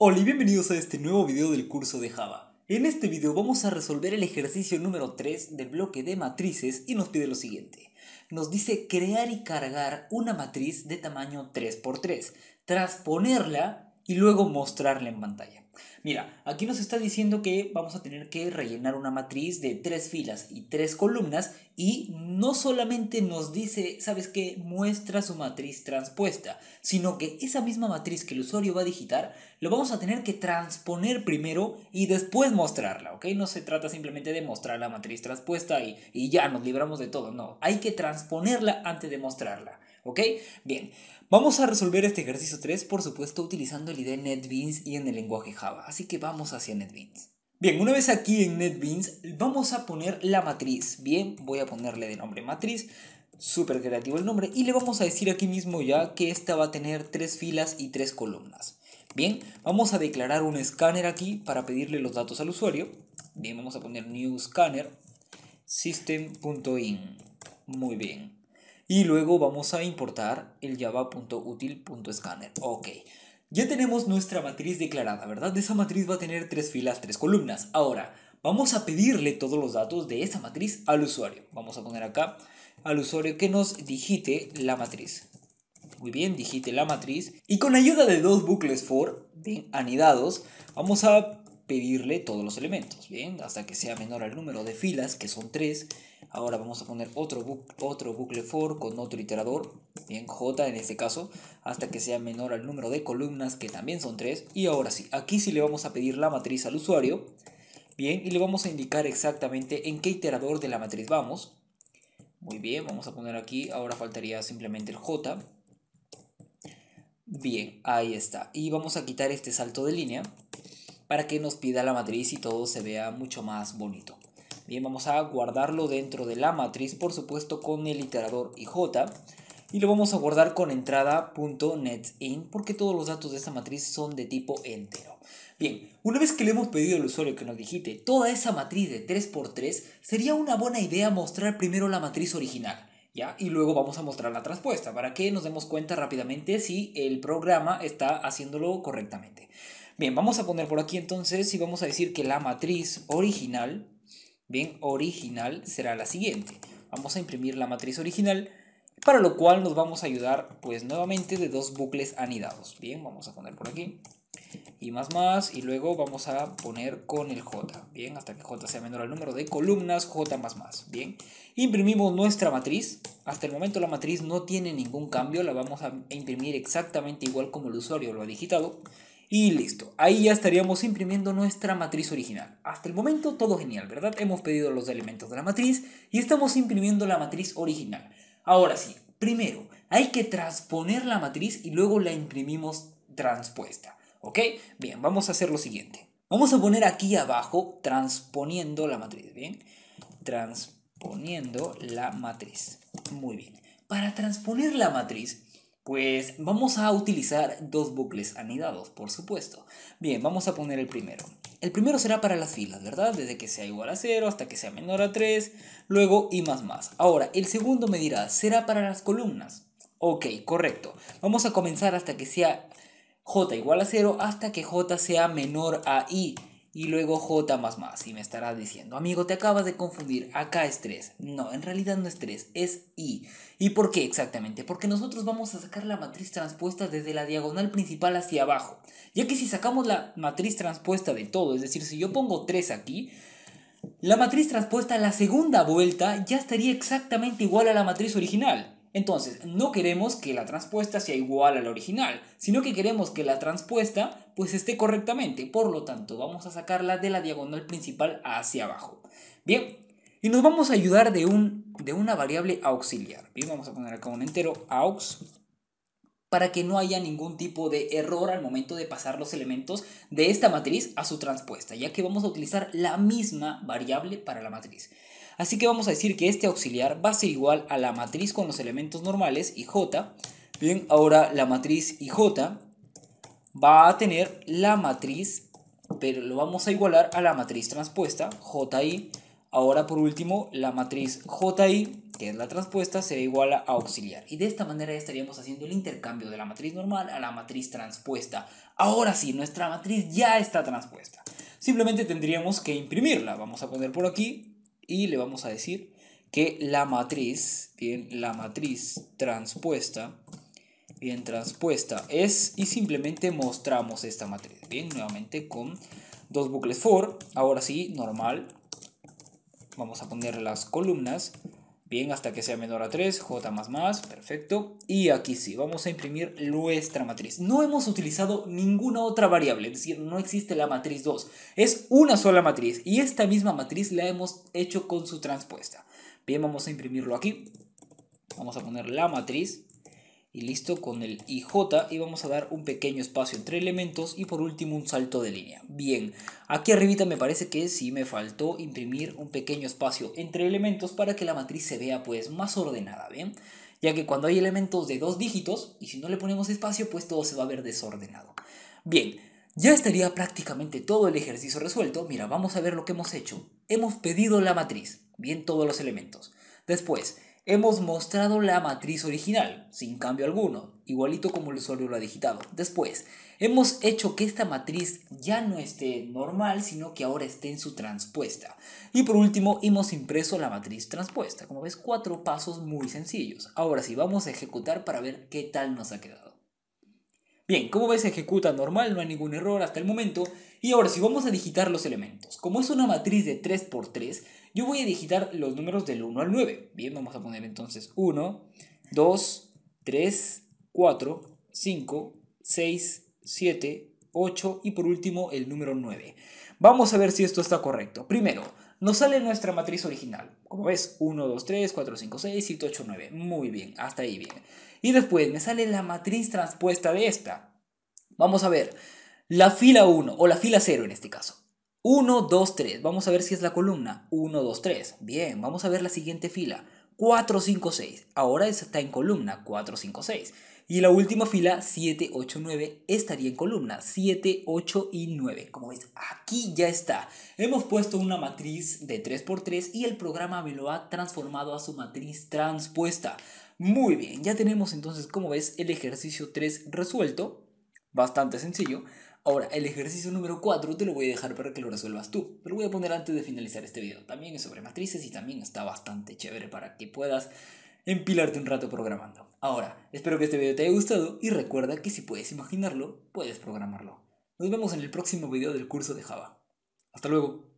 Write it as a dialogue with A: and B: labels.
A: Hola y bienvenidos a este nuevo video del curso de Java. En este video vamos a resolver el ejercicio número 3 del bloque de matrices y nos pide lo siguiente. Nos dice crear y cargar una matriz de tamaño 3x3, transponerla y luego mostrarla en pantalla. Mira, aquí nos está diciendo que vamos a tener que rellenar una matriz de tres filas y tres columnas y no solamente nos dice, ¿sabes qué? Muestra su matriz transpuesta, sino que esa misma matriz que el usuario va a digitar, lo vamos a tener que transponer primero y después mostrarla, ¿ok? No se trata simplemente de mostrar la matriz transpuesta y, ya nos libramos de todo, no, hay que transponerla antes de mostrarla. ¿Ok? Bien, vamos a resolver este ejercicio 3, por supuesto, utilizando el IDE NetBeans y en el lenguaje Java así que vamos hacia NetBeans. Bien, una vez aquí en NetBeans, vamos a poner la matriz. Bien, voy a ponerle de nombre matriz, súper creativo el nombre, y le vamos a decir aquí mismo ya que esta va a tener tres filas y tres columnas. Bien, vamos a declarar un escáner aquí para pedirle los datos al usuario. Bien, vamos a poner new scanner system.in. Muy bien. Y luego vamos a importar el java.util.scanner. Ok. Ya tenemos nuestra matriz declarada, ¿verdad? Esa matriz va a tener tres filas, tres columnas. Ahora, vamos a pedirle todos los datos de esa matriz al usuario. Vamos a poner acá al usuario que nos digite la matriz. Muy bien, digite la matriz. Y con ayuda de dos bucles for de anidados, vamos a pedirle todos los elementos, ¿bien? Hasta que sea menor al número de filas, que son 3. Ahora vamos a poner otro, otro bucle for con otro iterador, bien, j en este caso, hasta que sea menor al número de columnas, que también son 3. Y ahora sí, aquí sí le vamos a pedir la matriz al usuario, bien, y le vamos a indicar exactamente en qué iterador de la matriz vamos. Muy bien, vamos a poner aquí, ahora faltaría simplemente el j. Bien, ahí está. Y vamos a quitar este salto de línea para que nos pida la matriz y todo se vea mucho más bonito. Bien, vamos a guardarlo dentro de la matriz, por supuesto, con el iterador IJ. Y lo vamos a guardar con IN, porque todos los datos de esta matriz son de tipo entero. Bien, una vez que le hemos pedido al usuario que nos digite toda esa matriz de 3x3, sería una buena idea mostrar primero la matriz original. ¿Ya? Y luego vamos a mostrar la transpuesta para que nos demos cuenta rápidamente si el programa está haciéndolo correctamente. Bien, vamos a poner por aquí entonces y vamos a decir que la matriz original, bien, original será la siguiente. Vamos a imprimir la matriz original, para lo cual nos vamos a ayudar pues nuevamente de dos bucles anidados. Bien, vamos a poner por aquí y más más y luego vamos a poner con el j, bien, hasta que j sea menor al número de columnas, j más más, bien. Imprimimos nuestra matriz, hasta el momento la matriz no tiene ningún cambio, la vamos a imprimir exactamente igual como el usuario lo ha digitado. Y listo, ahí ya estaríamos imprimiendo nuestra matriz original. Hasta el momento todo genial, ¿verdad? Hemos pedido los elementos de la matriz y estamos imprimiendo la matriz original. Ahora sí, primero hay que transponer la matriz y luego la imprimimos transpuesta. ¿Ok? Bien, vamos a hacer lo siguiente. Vamos a poner aquí abajo transponiendo la matriz, ¿bien? Transponiendo la matriz. Muy bien. Para transponer la matriz pues vamos a utilizar dos bucles anidados, por supuesto. Bien, vamos a poner el primero. El primero será para las filas, ¿verdad? Desde que sea igual a 0 hasta que sea menor a 3, luego y más más. Ahora, el segundo me dirá, será para las columnas. Ok, correcto. Vamos a comenzar hasta que sea j igual a 0 hasta que j sea menor a i. Y luego J más y me estará diciendo, amigo, te acabas de confundir, acá es 3. No, en realidad no es 3, es I. ¿Y por qué exactamente? Porque nosotros vamos a sacar la matriz transpuesta desde la diagonal principal hacia abajo. Ya que si sacamos la matriz transpuesta de todo, es decir, si yo pongo 3 aquí, la matriz transpuesta a la segunda vuelta ya estaría exactamente igual a la matriz original. Entonces, no queremos que la transpuesta sea igual a la original, sino que queremos que la transpuesta pues esté correctamente. Por lo tanto, vamos a sacarla de la diagonal principal hacia abajo. Bien, y nos vamos a ayudar de, de una variable auxiliar. Bien, vamos a poner acá un entero aux para que no haya ningún tipo de error al momento de pasar los elementos de esta matriz a su transpuesta, ya que vamos a utilizar la misma variable para la matriz. Así que vamos a decir que este auxiliar va a ser igual a la matriz con los elementos normales, j Bien, ahora la matriz j va a tener la matriz, pero lo vamos a igualar a la matriz transpuesta, JI. Ahora por último, la matriz JI que es la transpuesta, será igual a auxiliar. Y de esta manera estaríamos haciendo el intercambio de la matriz normal a la matriz transpuesta. Ahora sí, nuestra matriz ya está transpuesta. Simplemente tendríamos que imprimirla. Vamos a poner por aquí y le vamos a decir que la matriz, bien, la matriz transpuesta, bien, transpuesta es, y simplemente mostramos esta matriz, bien, nuevamente con dos bucles for, ahora sí, normal, vamos a poner las columnas, Bien, hasta que sea menor a 3, J++, perfecto. Y aquí sí, vamos a imprimir nuestra matriz. No hemos utilizado ninguna otra variable, es decir, no existe la matriz 2. Es una sola matriz y esta misma matriz la hemos hecho con su transpuesta. Bien, vamos a imprimirlo aquí. Vamos a poner la matriz y listo con el IJ y vamos a dar un pequeño espacio entre elementos y por último un salto de línea. Bien, aquí arribita me parece que sí me faltó imprimir un pequeño espacio entre elementos para que la matriz se vea pues más ordenada, ¿bien? Ya que cuando hay elementos de dos dígitos y si no le ponemos espacio pues todo se va a ver desordenado. Bien, ya estaría prácticamente todo el ejercicio resuelto. Mira, vamos a ver lo que hemos hecho. Hemos pedido la matriz, bien todos los elementos. Después, Hemos mostrado la matriz original, sin cambio alguno, igualito como el usuario lo ha digitado. Después, hemos hecho que esta matriz ya no esté normal, sino que ahora esté en su transpuesta. Y por último, hemos impreso la matriz transpuesta. Como ves, cuatro pasos muy sencillos. Ahora sí, vamos a ejecutar para ver qué tal nos ha quedado. Bien, como ves ejecuta normal, no hay ningún error hasta el momento. Y ahora si vamos a digitar los elementos, como es una matriz de 3x3, yo voy a digitar los números del 1 al 9. Bien, vamos a poner entonces 1, 2, 3, 4, 5, 6, 7, 8 y por último el número 9. Vamos a ver si esto está correcto. Primero, nos sale nuestra matriz original. Como ves, 1, 2, 3, 4, 5, 6, 7, 8, 9. Muy bien, hasta ahí bien. Y después me sale la matriz transpuesta de esta. Vamos a ver, la fila 1 o la fila 0 en este caso. 1, 2, 3. Vamos a ver si es la columna. 1, 2, 3. Bien, vamos a ver la siguiente fila. 456. Ahora está en columna 456. Y la última fila 7, 8, 9 estaría en columna 7, 8 y 9. Como ves, aquí ya está. Hemos puesto una matriz de 3x3 y el programa me lo ha transformado a su matriz transpuesta. Muy bien, ya tenemos entonces, como ves, el ejercicio 3 resuelto. Bastante sencillo. Ahora, el ejercicio número 4 te lo voy a dejar para que lo resuelvas tú. Pero lo voy a poner antes de finalizar este video. También es sobre matrices y también está bastante chévere para que puedas empilarte un rato programando. Ahora, espero que este video te haya gustado y recuerda que si puedes imaginarlo, puedes programarlo. Nos vemos en el próximo video del curso de Java. Hasta luego.